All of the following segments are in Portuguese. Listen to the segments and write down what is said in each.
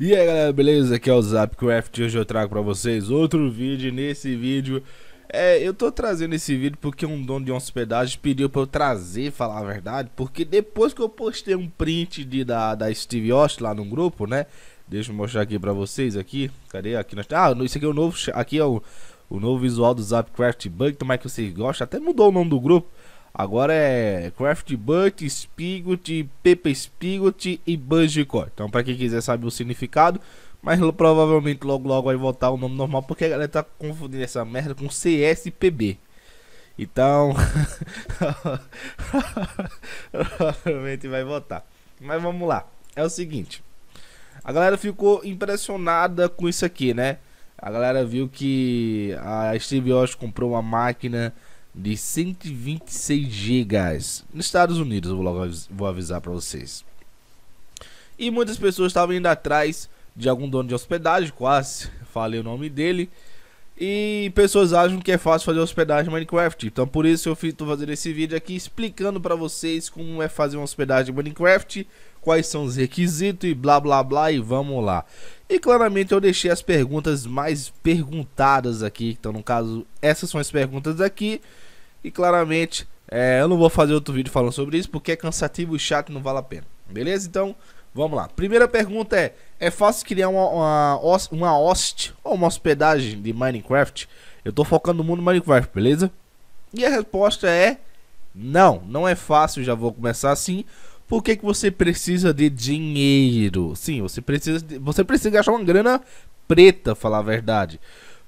E aí galera, beleza? Aqui é o Zapcraft e hoje eu trago pra vocês outro vídeo. Nesse vídeo, é, eu tô trazendo esse vídeo porque um dono de hospedagem pediu pra eu trazer, falar a verdade. Porque depois que eu postei um print de, da, da Steve Austin lá no grupo, né? Deixa eu mostrar aqui pra vocês aqui. Cadê? Aqui nós... Tá- ah, isso aqui é o novo... Aqui é o, o novo visual do Zapcraft Bug. Tomara que vocês gostem. Até mudou o nome do grupo. Agora é Craft Butt, Spigot, Pepe Spigot e Bungicore. Então, para quem quiser saber o significado, mas provavelmente logo logo vai voltar o nome normal, porque a galera tá confundindo essa merda com CSPB. Então, provavelmente vai voltar. Mas vamos lá. É o seguinte. A galera ficou impressionada com isso aqui, né? A galera viu que a Steve Osh comprou uma máquina de 126 GB nos Estados Unidos, eu vou, vou avisar para vocês. E muitas pessoas estavam indo atrás de algum dono de hospedagem, quase falei o nome dele. E pessoas acham que é fácil fazer hospedagem Minecraft. Então por isso eu estou fazendo esse vídeo aqui explicando para vocês como é fazer uma hospedagem Minecraft, quais são os requisitos e blá blá blá e vamos lá. E claramente eu deixei as perguntas mais perguntadas aqui, então no caso essas são as perguntas aqui. E claramente, é, eu não vou fazer outro vídeo falando sobre isso porque é cansativo e chato e não vale a pena. Beleza? Então, vamos lá. Primeira pergunta é: é fácil criar uma, uma, uma host ou uma hospedagem de Minecraft? Eu tô focando no mundo Minecraft, beleza? E a resposta é: não, não é fácil. Já vou começar assim. Por que, que você precisa de dinheiro? Sim, você precisa, de, você precisa gastar uma grana preta, falar a verdade.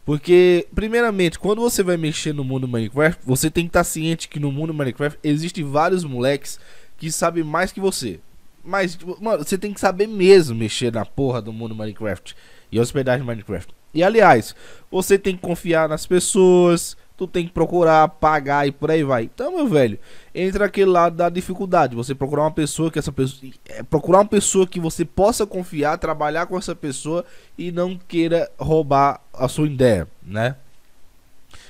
Porque, primeiramente, quando você vai mexer no mundo Minecraft, você tem que estar tá ciente que no mundo Minecraft existem vários moleques que sabem mais que você. Mas, tipo, mano, você tem que saber mesmo mexer na porra do mundo Minecraft e hospedagem Minecraft. E aliás, você tem que confiar nas pessoas, tu tem que procurar, pagar e por aí vai. Então, meu velho, entra aquele lado da dificuldade. Você procurar uma pessoa que essa pessoa. É, procurar uma pessoa que você possa confiar, trabalhar com essa pessoa e não queira roubar a sua ideia, né?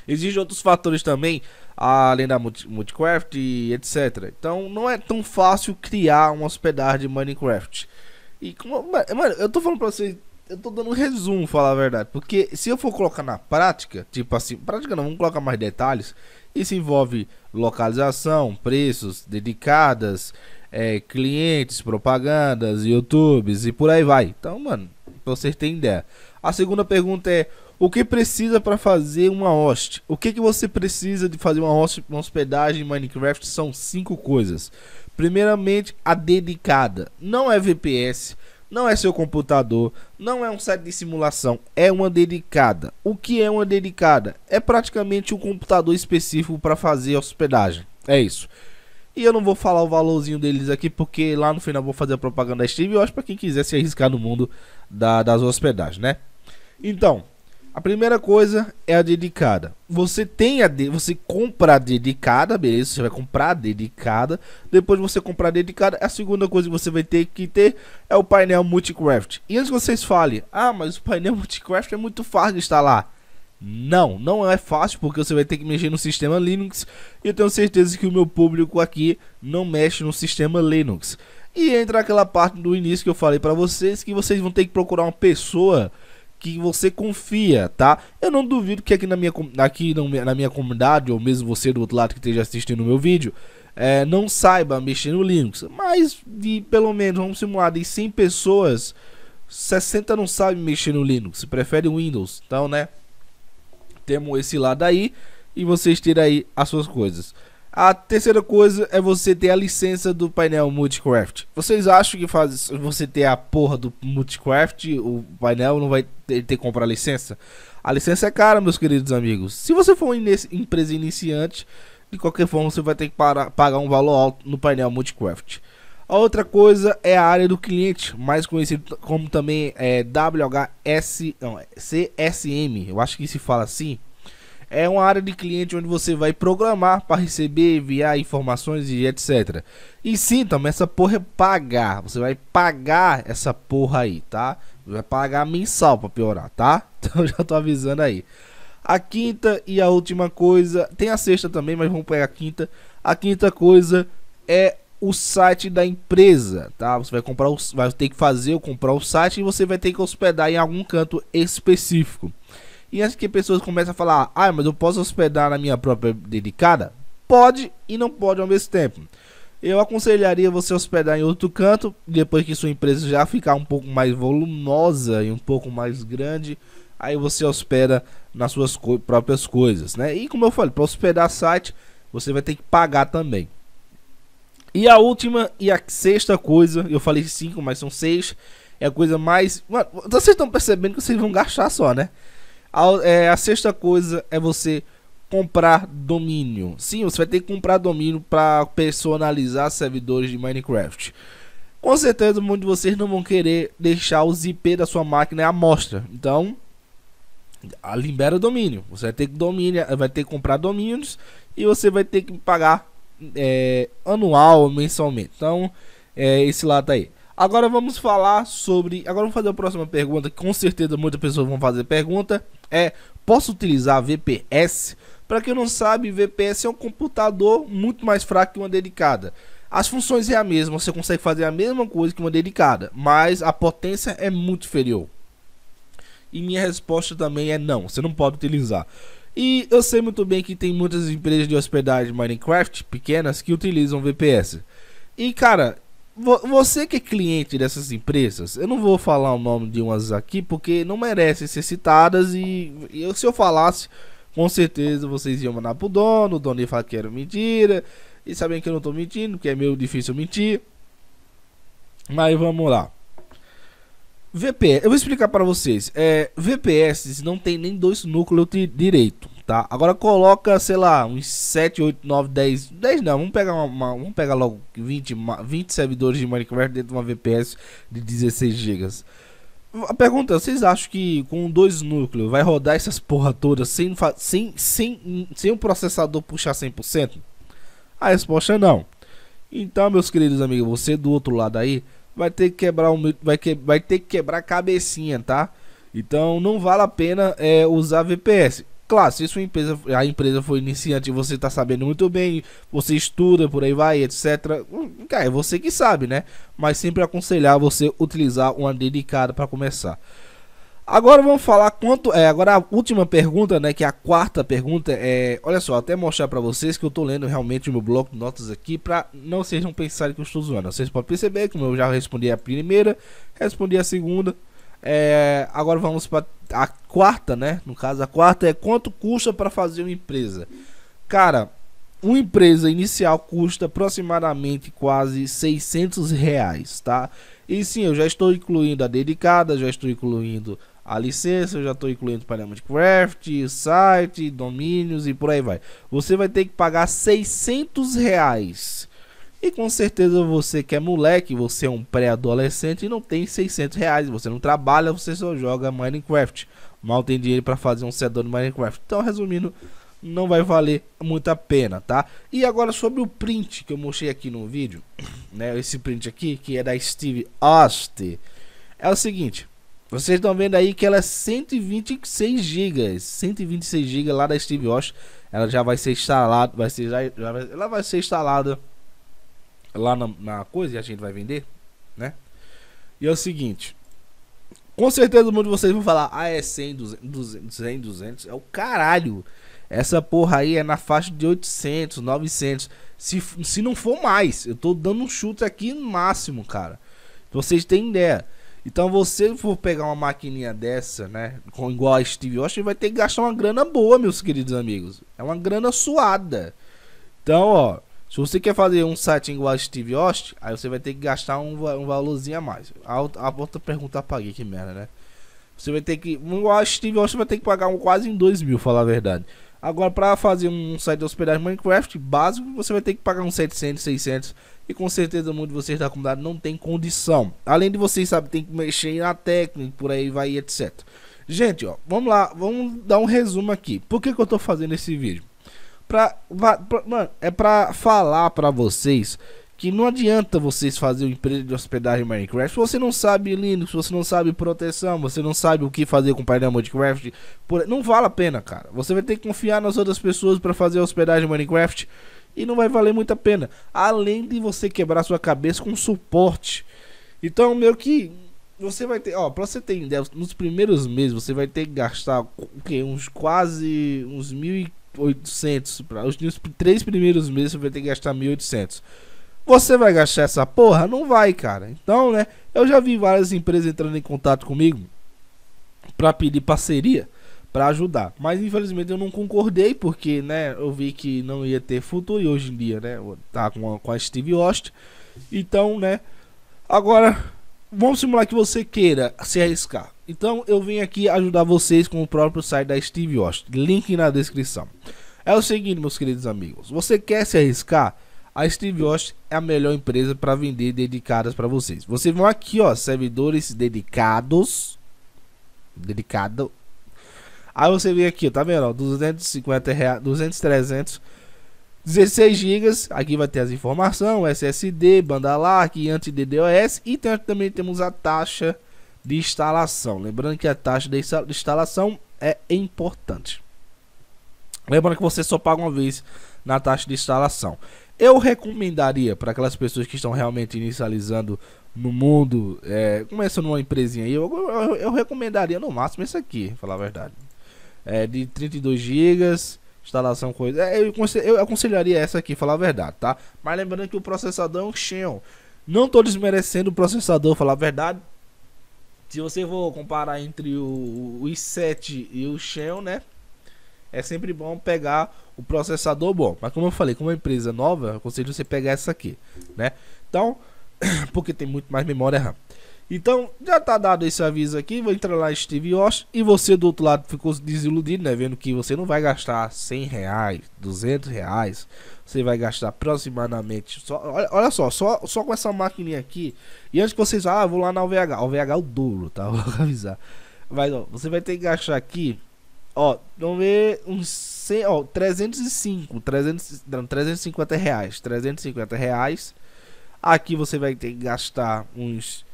Existem outros fatores também, além da multi Multicraft e etc. Então não é tão fácil criar um hospedagem de Minecraft. E como. Mano, eu tô falando pra vocês eu tô dando um resumo, falar a verdade. Porque se eu for colocar na prática, tipo assim, prática não, vamos colocar mais detalhes. Isso envolve localização, preços, dedicadas, é, clientes, propagandas, YouTubes e por aí vai. Então, mano, vocês terem ideia. A segunda pergunta é: o que precisa para fazer uma host? O que, que você precisa de fazer uma, host, uma hospedagem em Minecraft? São cinco coisas. Primeiramente, a dedicada. Não é VPS não é seu computador, não é um site de simulação, é uma dedicada. O que é uma dedicada? É praticamente um computador específico para fazer hospedagem. É isso. E eu não vou falar o valorzinho deles aqui, porque lá no final vou fazer a propaganda da Steam. Eu acho para quem quiser se arriscar no mundo da, das hospedagens, né? Então, a primeira coisa é a dedicada. Você tem a de, você compra a dedicada, beleza? Você vai comprar a dedicada. Depois você comprar a dedicada, a segunda coisa que você vai ter que ter é o painel Multicraft. E antes que vocês falem, ah, mas o painel Multicraft é muito fácil de instalar. Não, não é fácil porque você vai ter que mexer no sistema Linux. E eu tenho certeza que o meu público aqui não mexe no sistema Linux. E entra aquela parte do início que eu falei para vocês que vocês vão ter que procurar uma pessoa que você confia, tá? Eu não duvido que aqui na minha, aqui na minha comunidade, ou mesmo você do outro lado que esteja assistindo o meu vídeo, é, não saiba mexer no Linux. Mas de pelo menos, vamos simular, de 100 pessoas, 60 não sabem mexer no Linux, prefere Windows. Então, né? Temos esse lado aí e vocês tiram aí as suas coisas. A terceira coisa é você ter a licença do painel Multicraft. Vocês acham que faz você ter a porra do Multicraft, o painel não vai ter, ter que comprar a licença? A licença é cara, meus queridos amigos. Se você for uma empresa iniciante, de qualquer forma você vai ter que pagar um valor alto no painel Multicraft. A outra coisa é a área do cliente, mais conhecido como também é, WHS, não, é CSM, eu acho que se fala assim é uma área de cliente onde você vai programar para receber, enviar informações e etc. E sim, também essa porra é pagar. Você vai pagar essa porra aí, tá? vai pagar mensal para piorar, tá? Então já tô avisando aí. A quinta e a última coisa, tem a sexta também, mas vamos pegar a quinta. A quinta coisa é o site da empresa, tá? Você vai comprar, o, vai ter que fazer ou comprar o site e você vai ter que hospedar em algum canto específico. E antes que pessoas começam a falar, ah, mas eu posso hospedar na minha própria dedicada? Pode e não pode ao mesmo tempo. Eu aconselharia você hospedar em outro canto, depois que sua empresa já ficar um pouco mais volumosa e um pouco mais grande, aí você hospeda nas suas co próprias coisas, né? E como eu falei, para hospedar site, você vai ter que pagar também. E a última e a sexta coisa, eu falei cinco, mas são seis, é a coisa mais, mano, vocês estão percebendo que vocês vão gastar só, né? A, é, a sexta coisa é você comprar domínio. Sim, você vai ter que comprar domínio para personalizar servidores de Minecraft. Com certeza, muitos de vocês não vão querer deixar os IP da sua máquina à mostra. Então, libera domínio. Você vai ter que domínio, vai ter que comprar domínios e você vai ter que pagar é, anual ou mensalmente. Então, é esse lado aí. Agora vamos falar sobre. Agora vamos fazer a próxima pergunta, que com certeza muitas pessoas vão fazer pergunta. É: posso utilizar VPS? Para quem não sabe, VPS é um computador muito mais fraco que uma dedicada. As funções é a mesma, você consegue fazer a mesma coisa que uma dedicada, mas a potência é muito inferior. E minha resposta também é não, você não pode utilizar. E eu sei muito bem que tem muitas empresas de hospedagem Minecraft pequenas que utilizam VPS. E cara, você que é cliente dessas empresas, eu não vou falar o nome de umas aqui porque não merecem ser citadas e se eu falasse, com certeza vocês iam mandar pro dono, o dono ia falar que era mentira e sabem que eu não tô mentindo, que é meio difícil mentir. Mas vamos lá. VPS, eu vou explicar para vocês. É, VPS não tem nem dois núcleos direito tá? Agora coloca, sei lá, uns 7, 8, 9, 10. 10 não, vamos pegar, uma, uma, vamos pegar logo 20, 20 servidores de Minecraft dentro de uma VPS de 16 GB. A pergunta é, vocês acham que com dois núcleos vai rodar essas porra todas sem, sem, sem, sem o processador puxar 100%? A resposta é não. Então, meus queridos amigos, você do outro lado aí vai ter que quebrar um, vai, que, vai ter que quebrar a cabecinha, tá? Então não vale a pena é, usar VPS. Claro, se sua empresa, a empresa for iniciante e você está sabendo muito bem, você estuda, por aí vai, etc. Hum, é você que sabe, né? Mas sempre aconselhar você utilizar uma dedicada para começar. Agora vamos falar quanto é. Agora a última pergunta, né? Que é a quarta pergunta é. Olha só, até mostrar para vocês que eu tô lendo realmente o meu bloco de notas aqui para não vocês não pensarem que eu estou zoando. Vocês podem perceber que eu já respondi a primeira, respondi a segunda, é, agora vamos para a quarta, né? No caso, a quarta é quanto custa para fazer uma empresa. Cara, uma empresa inicial custa aproximadamente quase 600 reais, tá? E sim, eu já estou incluindo a dedicada, já estou incluindo a licença, eu já estou incluindo o de Minecraft, site, domínios e por aí vai. Você vai ter que pagar 600 reais e com certeza você que é moleque, você é um pré-adolescente e não tem 600 reais. Você não trabalha, você só joga Minecraft. Mal tem dinheiro para fazer um servidor no Minecraft. Então, resumindo, não vai valer muito a pena, tá? E agora sobre o print que eu mostrei aqui no vídeo, né? Esse print aqui, que é da Steve Austin. É o seguinte, vocês estão vendo aí que ela é 126 GB, 126 GB lá da Steve Austin. Ela já vai ser instalada, vai ser já, já vai, ela vai ser instalada lá na, na coisa e a gente vai vender, né? E é o seguinte. Com certeza mundo de vocês vão falar, ah, é 100, 200, 100, 200, é o caralho. Essa porra aí é na faixa de 800, 900, se, se não for mais. Eu tô dando um chute aqui no máximo, cara. Vocês têm ideia. Então você for pegar uma maquininha dessa, né, com igual a Steve Austin, vai ter que gastar uma grana boa, meus queridos amigos. É uma grana suada. Então, ó, se você quer fazer um site igual Steve Austin, aí você vai ter que gastar um, um valorzinho a mais. A, a outra pergunta paguei, que merda, né? Você vai ter que. Igual Steve Austin vai ter que pagar um, quase em 2 mil, falar a verdade. Agora, para fazer um site de hospedagem Minecraft básico, você vai ter que pagar uns 700, 600. E com certeza, muito de vocês da comunidade não tem condição. Além de vocês, sabe, tem que mexer na técnica, por aí vai, etc. Gente, ó, vamos lá, vamos dar um resumo aqui. Por que, que eu tô fazendo esse vídeo? pra, pra, mano, é pra falar pra vocês que não adianta vocês fazerem uma empresa de hospedagem Minecraft se você não sabe Linux, você não sabe proteção, você não sabe o que fazer com o painel Minecraft. Por... Não vale a pena, cara. Você vai ter que confiar nas outras pessoas para fazer a hospedagem Minecraft e não vai valer muito a pena. Além de você quebrar sua cabeça com suporte. Então, meio que você vai ter, ó, pra você ter ideia, nos primeiros meses você vai ter que gastar o quê? Uns quase uns mil e 800 para os três primeiros meses você vai ter que gastar 1800. Você vai gastar essa porra? Não vai, cara. Então, né? Eu já vi várias empresas entrando em contato comigo para pedir parceria para ajudar. Mas infelizmente eu não concordei porque, né, eu vi que não ia ter futuro e hoje em dia, né, tá com a, com a Steve Austin. Então, né, agora vamos simular que você queira se arriscar. Então eu vim aqui ajudar vocês com o próprio site da Steve Austin. link na descrição. É o seguinte, meus queridos amigos, você quer se arriscar? A Steve Austin é a melhor empresa para vender dedicadas para vocês. Vocês vão aqui, ó, servidores dedicados, dedicado. Aí você vem aqui, tá vendo? Ó, 250 reais, 200, 300 16 GB, aqui vai ter as informações, SSD, banda larga, e anti-DDoS e também temos a taxa de instalação. Lembrando que a taxa de instalação é importante. Lembrando que você só paga uma vez na taxa de instalação. Eu recomendaria para aquelas pessoas que estão realmente inicializando no mundo, é, começando uma empresinha aí, eu, eu, eu recomendaria no máximo isso aqui, falar a verdade. É, de 32 gigas instalação coisa. É, eu, eu aconselharia essa aqui, falar a verdade, tá? Mas lembrando que o processador é um Xeon. Não tô desmerecendo o processador, falar a verdade. Se você for comparar entre o, o i7 e o Xeon, né? É sempre bom pegar o processador bom. Mas como eu falei, como é uma empresa nova, eu aconselho você pegar essa aqui, né? Então, porque tem muito mais memória RAM. Então, já tá dado esse aviso aqui. Vou entrar lá em Steve Yosh. E você do outro lado ficou desiludido, né? Vendo que você não vai gastar 100 reais, 200 reais. Você vai gastar aproximadamente. Só, olha, olha só, só, só com essa maquininha aqui. E antes que vocês. Ah, vou lá na OVH. OVH é o duro, tá? Vou avisar. Mas, ó, você vai ter que gastar aqui. Ó, vamos ver uns 100, ó, 305, 300, não, 350 reais. 350 reais. Aqui você vai ter que gastar uns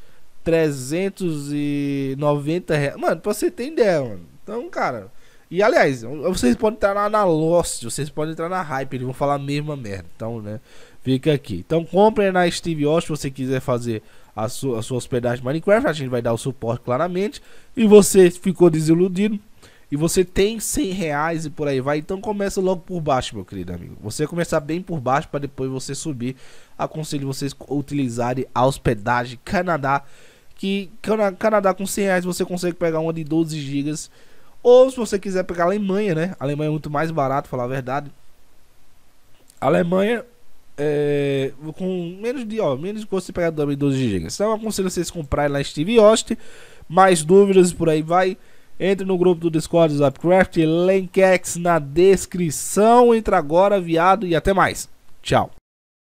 390 reais. Mano, pra você ter ideia, mano. Então, cara. E aliás, vocês podem entrar lá na Lost, vocês podem entrar na Hype, eles vão falar a mesma merda. Então, né? Fica aqui. Então, compre na Steve Austin se você quiser fazer a sua, a sua hospedagem Minecraft. A gente vai dar o suporte claramente. E você ficou desiludido. E você tem 100 reais e por aí vai. Então começa logo por baixo, meu querido amigo. Você começar bem por baixo para depois você subir. Aconselho vocês utilizarem a hospedagem Canadá que no Canadá com 100 reais você consegue pegar uma de 12 gigas. Ou se você quiser pegar a Alemanha, né? A Alemanha é muito mais barato, falar a verdade. A Alemanha é, com menos de, ó, menos de custo de pegar 12 GB. Então eu aconselho vocês comprarem lá em Steve Yost. Mais dúvidas por aí vai. Entre no grupo do Discord do Upcraft, Lenkex na descrição. Entra agora, viado, e até mais. Tchau.